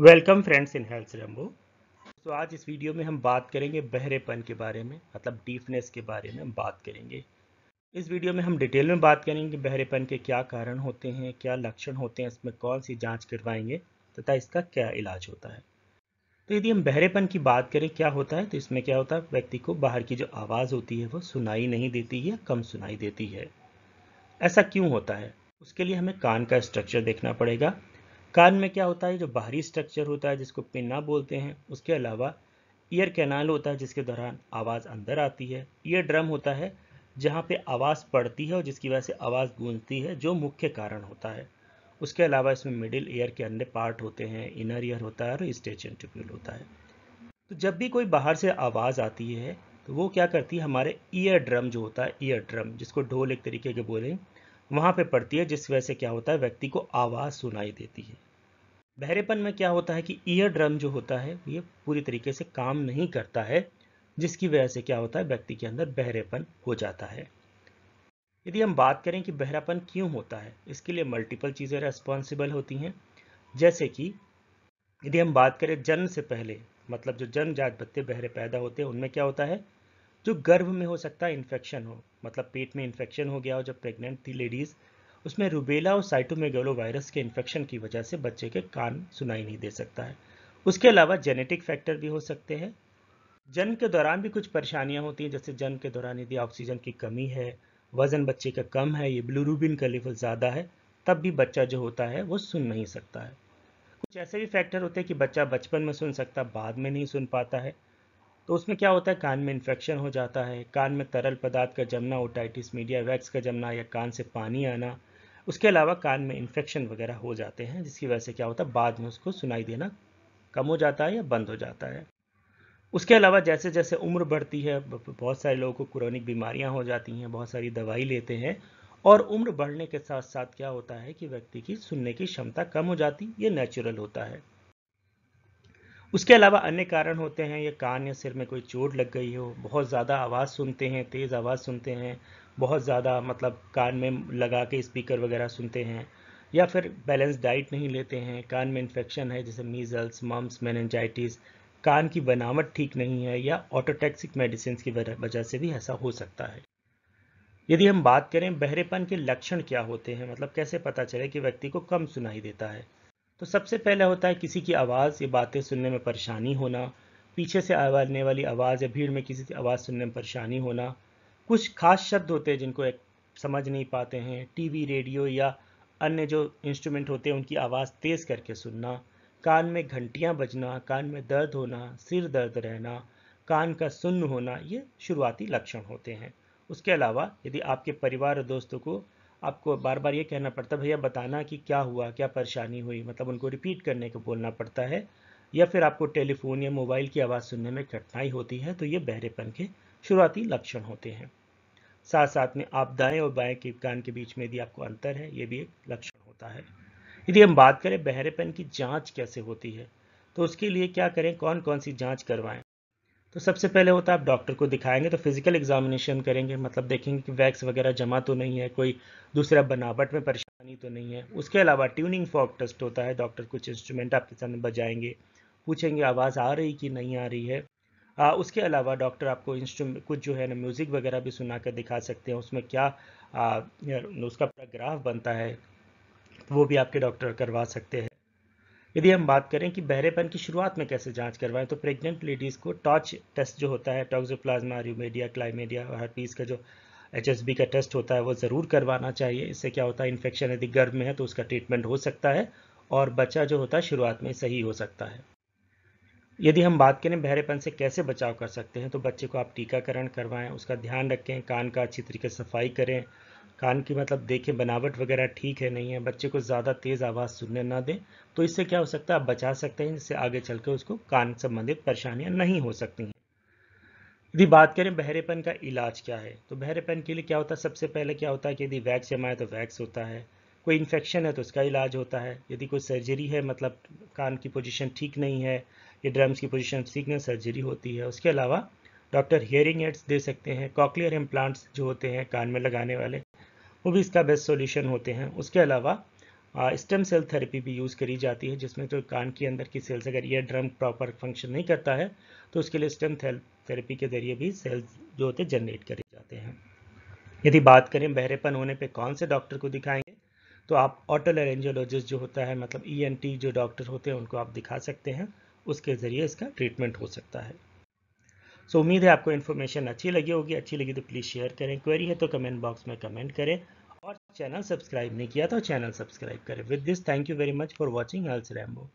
welcome friends in health Rambo तो आज इस वीडियो में हम बात करेंगे बहरेपन के बारे में मतलब डीपनेस के बारे में हम बात करेंगे इस वीडियो में हम डिटेल में बात करेंगे बहरेपन के क्या कारण होते हैं क्या लक्षण होते हैं इसमें कौन सी जांच करवाएंगे तथा इसका क्या इलाज होता है तो यदि हम बहरेपन की बात करें क्या होता है तो इसमें क्या होता है व्यक्ति को बाहर की जो आवाज़ होती है वो सुनाई नहीं देती या कम सुनाई देती है ऐसा क्यों होता है उसके लिए हमें कान का स्ट्रक्चर देखना पड़ेगा कान में क्या होता है जो बाहरी स्ट्रक्चर होता है जिसको पिन्ना बोलते हैं उसके अलावा ईयर कैनाल होता है जिसके दौरान आवाज़ अंदर आती है ईयर ड्रम होता है जहाँ पे आवाज़ पड़ती है और जिसकी वजह से आवाज़ गूंजती है जो मुख्य कारण होता है उसके अलावा इसमें मिडिल ईयर के अन्य पार्ट होते हैं इनर ईयर होता है और स्टेचन ट्यूब्यूल होता है तो जब भी कोई बाहर से आवाज़ आती है तो वो क्या करती है हमारे ईयर ड्रम जो होता है ईयर ड्रम जिसको ढोल एक तरीके के बोलें वहाँ पे पड़ती है जिस वजह से क्या होता है व्यक्ति को आवाज़ सुनाई देती है बहरेपन में क्या होता है कि ईयर ड्रम जो होता है ये पूरी तरीके से काम नहीं करता है जिसकी वजह से क्या होता है व्यक्ति के अंदर बहरेपन हो जाता है यदि हम बात करें कि बहरापन क्यों होता है इसके लिए मल्टीपल चीज़ें रेस्पॉन्सिबल होती हैं जैसे कि यदि हम बात करें जन्म से पहले मतलब जो जन्मजात बच्चे बहरे पैदा होते हैं उनमें क्या होता है जो गर्भ में हो सकता है इन्फेक्शन हो मतलब पेट में इन्फेक्शन हो गया हो जब प्रेग्नेंट थी लेडीज़ उसमें रुबेला और साइटोमेगोलो वायरस के इन्फेक्शन की वजह से बच्चे के कान सुनाई नहीं दे सकता है उसके अलावा जेनेटिक फैक्टर भी हो सकते हैं जन्म के दौरान भी कुछ परेशानियाँ होती हैं जैसे जन्म के दौरान यदि ऑक्सीजन की कमी है वजन बच्चे का कम है ये ब्लूरूबिन का लेवल ज़्यादा है तब भी बच्चा जो होता है वो सुन नहीं सकता है कुछ ऐसे भी फैक्टर होते हैं कि बच्चा बचपन में सुन सकता बाद में नहीं सुन पाता है तो उसमें क्या होता है कान में इन्फेक्शन हो जाता है कान में तरल पदार्थ का जमना ओटाइटिस मीडिया वैक्स का जमना या कान से पानी आना उसके अलावा कान में इन्फेक्शन वगैरह हो जाते हैं जिसकी वजह से क्या होता है बाद में उसको सुनाई देना कम हो जाता है या बंद हो जाता है उसके अलावा जैसे जैसे उम्र बढ़ती है बहुत सारे लोगों को क्रोनिक बीमारियां हो जाती हैं बहुत सारी दवाई लेते हैं और उम्र बढ़ने के साथ साथ क्या होता है कि व्यक्ति की सुनने की क्षमता कम हो जाती ये नेचुरल होता है उसके अलावा अन्य कारण होते हैं ये कान या सिर में कोई चोट लग गई हो बहुत ज़्यादा आवाज़ सुनते हैं तेज़ आवाज़ सुनते हैं बहुत ज़्यादा मतलब कान में लगा के स्पीकर वगैरह सुनते हैं या फिर बैलेंस डाइट नहीं लेते हैं कान में इन्फेक्शन है जैसे मीज़ल्स मम्स मैनजाइटिस कान की बनावट ठीक नहीं है या ऑटोटैक्सिक मेडिसिन की वजह से भी ऐसा हो सकता है यदि हम बात करें बहरेपन के लक्षण क्या होते हैं मतलब कैसे पता चले कि व्यक्ति को कम सुनाई देता है तो सबसे पहला होता है किसी की आवाज़ या बातें सुनने में परेशानी होना पीछे से आने वाली आवाज़ या भीड़ में किसी की आवाज़ सुनने में परेशानी होना कुछ खास शब्द होते हैं जिनको समझ नहीं पाते हैं टीवी रेडियो या अन्य जो इंस्ट्रूमेंट होते हैं उनकी आवाज़ तेज़ करके सुनना कान में घंटियाँ बजना कान में दर्द होना सिर दर्द रहना कान का सुन्न होना ये शुरुआती लक्षण होते हैं उसके अलावा यदि आपके परिवार और दोस्तों को आपको बार बार ये कहना पड़ता है भैया बताना कि क्या हुआ क्या परेशानी हुई मतलब उनको रिपीट करने को बोलना पड़ता है या फिर आपको टेलीफोन या मोबाइल की आवाज़ सुनने में कठिनाई होती है तो ये बहरेपन के शुरुआती लक्षण होते हैं साथ साथ में आप दाएँ और बाएँ के कान के बीच में यदि आपको अंतर है ये भी एक लक्षण होता है यदि हम बात करें बहरेपन की जाँच कैसे होती है तो उसके लिए क्या करें कौन कौन सी जाँच करवाएँ तो सबसे पहले होता है आप डॉक्टर को दिखाएंगे तो फिज़िकल एग्जामिनेशन करेंगे मतलब देखेंगे कि वैक्स वगैरह जमा तो नहीं है कोई दूसरा बनावट में परेशानी तो नहीं है उसके अलावा ट्यूनिंग फॉक टेस्ट होता है डॉक्टर कुछ इंस्ट्रूमेंट आपके सामने बजाएंगे पूछेंगे आवाज़ आ रही कि नहीं आ रही है आ, उसके अलावा डॉक्टर आपको इंस्ट्रूमेंट कुछ जो है ना म्यूज़िक वगैरह भी सुना कर दिखा सकते हैं उसमें क्या आ, उसका पूरा ग्राफ बनता है वो भी आपके डॉक्टर करवा सकते हैं यदि हम बात करें कि बहरेपन की शुरुआत में कैसे जांच करवाएं तो प्रेग्नेंट लेडीज़ को टॉच टेस्ट जो होता है टॉक्सोप्लाज्मा रूमेडिया क्लाइमेडिया और हर्पीस का जो एच का टेस्ट होता है वो ज़रूर करवाना चाहिए इससे क्या होता है इन्फेक्शन यदि गर्भ में है तो उसका ट्रीटमेंट हो सकता है और बच्चा जो होता है शुरुआत में सही हो सकता है यदि हम बात करें बहरेपन से कैसे बचाव कर सकते हैं तो बच्चे को आप टीकाकरण करवाएं उसका ध्यान रखें कान का अच्छी तरीके से सफाई करें कान की मतलब देखें बनावट वगैरह ठीक है नहीं है बच्चे को ज़्यादा तेज़ आवाज़ सुनने ना दें तो इससे क्या हो सकता है आप बचा सकते हैं इससे आगे चल उसको कान संबंधित परेशानियाँ नहीं हो सकती हैं यदि बात करें बहरेपन का इलाज क्या है तो बहरेपन के लिए क्या होता है सबसे पहले क्या होता है कि यदि वैक्स जमा है तो वैक्स होता है कोई इन्फेक्शन है तो उसका इलाज होता है यदि कोई सर्जरी है मतलब कान की पोजीशन ठीक नहीं है या ड्रम्स की पोजीशन ठीक नहीं सर्जरी होती है उसके अलावा डॉक्टर हियरिंग एड्स दे सकते हैं कॉकलियर इम्प्लांट्स जो होते हैं कान में लगाने वाले वो भी इसका बेस्ट सोल्यूशन होते हैं उसके अलावा स्टेम सेल थेरेपी भी यूज़ करी जाती है जिसमें तो कान के अंदर की सेल्स अगर ये ड्रम प्रॉपर फंक्शन नहीं करता है तो उसके लिए स्टेम थेरेपी के जरिए भी सेल्स जो होते हैं जनरेट करे जाते हैं यदि बात करें बहरेपन होने पे कौन से डॉक्टर को दिखाएंगे तो आप ऑटल एरेंजोलॉजिस्ट जो होता है मतलब ई e जो डॉक्टर होते हैं उनको आप दिखा सकते हैं उसके ज़रिए इसका ट्रीटमेंट हो सकता है सो उम्मीद है आपको इन्फॉर्मेशन अच्छी लगी होगी अच्छी लगी तो प्लीज़ शेयर करें क्वेरी है तो कमेंट बॉक्स में कमेंट करें और चैनल सब्सक्राइब नहीं किया तो चैनल सब्सक्राइब करें with this thank you very much for watching health Rambo